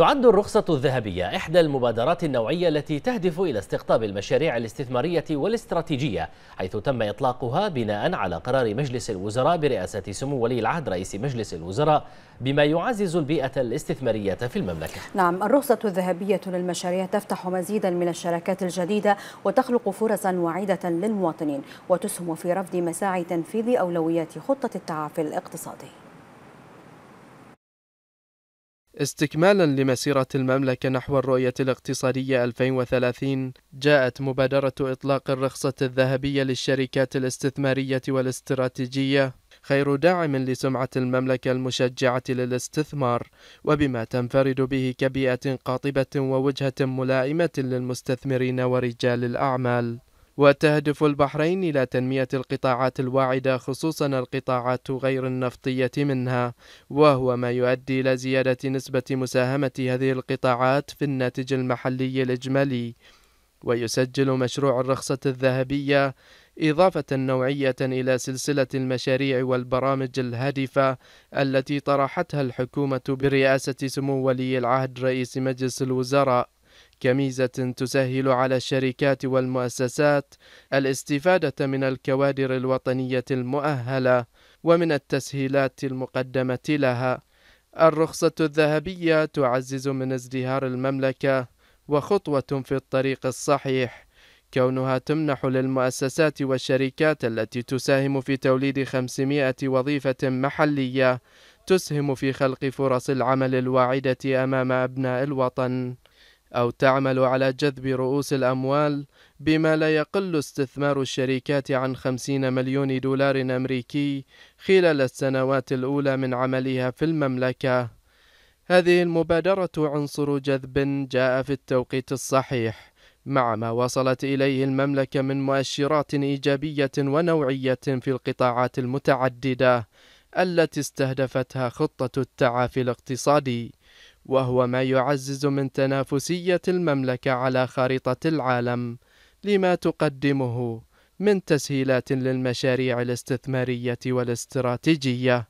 تعد الرخصة الذهبية إحدى المبادرات النوعية التي تهدف إلى استقطاب المشاريع الاستثمارية والاستراتيجية حيث تم إطلاقها بناء على قرار مجلس الوزراء برئاسة سمو ولي العهد رئيس مجلس الوزراء بما يعزز البيئة الاستثمارية في المملكة نعم الرخصة الذهبية للمشاريع تفتح مزيدا من الشراكات الجديدة وتخلق فرصا وعيدة للمواطنين وتسهم في رفض مساعي تنفيذ أولويات خطة التعافي الاقتصادي استكمالا لمسيرة المملكة نحو الرؤية الاقتصادية 2030 جاءت مبادرة إطلاق الرخصة الذهبية للشركات الاستثمارية والاستراتيجية خير داعم لسمعة المملكة المشجعة للاستثمار وبما تنفرد به كبيئة قاطبة ووجهة ملائمة للمستثمرين ورجال الأعمال وتهدف البحرين إلى تنمية القطاعات الواعدة خصوصا القطاعات غير النفطية منها وهو ما يؤدي إلى زيادة نسبة مساهمة هذه القطاعات في الناتج المحلي الإجمالي ويسجل مشروع الرخصة الذهبية إضافة نوعية إلى سلسلة المشاريع والبرامج الهادفة التي طرحتها الحكومة برئاسة سمو ولي العهد رئيس مجلس الوزراء كميزة تسهل على الشركات والمؤسسات الاستفادة من الكوادر الوطنية المؤهلة ومن التسهيلات المقدمة لها. الرخصة الذهبية تعزز من ازدهار المملكة وخطوة في الطريق الصحيح. كونها تمنح للمؤسسات والشركات التي تساهم في توليد 500 وظيفة محلية تسهم في خلق فرص العمل الواعدة أمام أبناء الوطن أو تعمل على جذب رؤوس الأموال بما لا يقل استثمار الشركات عن 50 مليون دولار أمريكي خلال السنوات الأولى من عملها في المملكة. هذه المبادرة عنصر جذب جاء في التوقيت الصحيح، مع ما وصلت إليه المملكة من مؤشرات إيجابية ونوعية في القطاعات المتعددة التي استهدفتها خطة التعافي الاقتصادي. وهو ما يعزز من تنافسية المملكة على خريطة العالم لما تقدمه من تسهيلات للمشاريع الاستثمارية والاستراتيجية